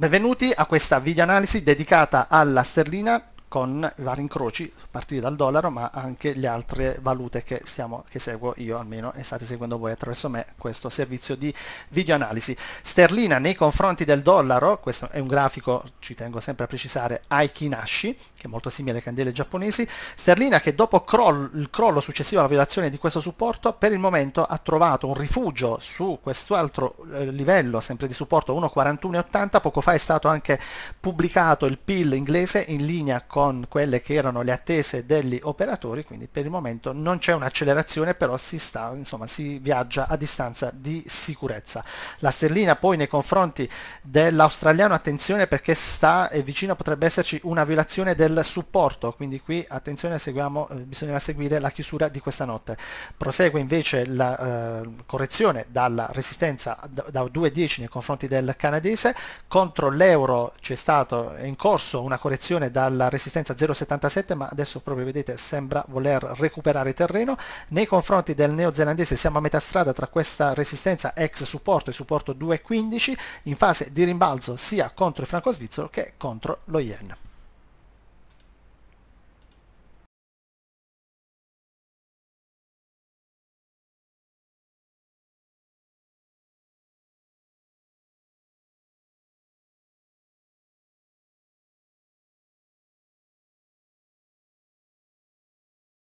Benvenuti a questa videoanalisi dedicata alla sterlina con i vari incroci a partire dal dollaro ma anche le altre valute che, stiamo, che seguo io almeno e state seguendo voi attraverso me questo servizio di videoanalisi. Sterlina nei confronti del dollaro, questo è un grafico, ci tengo sempre a precisare, Aikinashi, che è molto simile alle candele giapponesi, sterlina che dopo crollo, il crollo successivo alla violazione di questo supporto per il momento ha trovato un rifugio su quest'altro eh, livello sempre di supporto 1,4180, poco fa è stato anche pubblicato il PIL inglese in linea con con quelle che erano le attese degli operatori, quindi per il momento non c'è un'accelerazione, però si, sta, insomma, si viaggia a distanza di sicurezza. La sterlina poi nei confronti dell'australiano, attenzione perché sta e eh, vicino potrebbe esserci una violazione del supporto, quindi qui attenzione seguiamo, eh, bisognerà seguire la chiusura di questa notte. Prosegue invece la eh, correzione dalla resistenza da, 2.10 nei confronti del canadese, contro l'euro c'è stato, in corso una correzione dalla resistenza resistenza 0,77 ma adesso proprio vedete sembra voler recuperare terreno nei confronti del neozelandese siamo a metà strada tra questa resistenza ex supporto e supporto 2,15 in fase di rimbalzo sia contro il franco svizzero che contro lo yen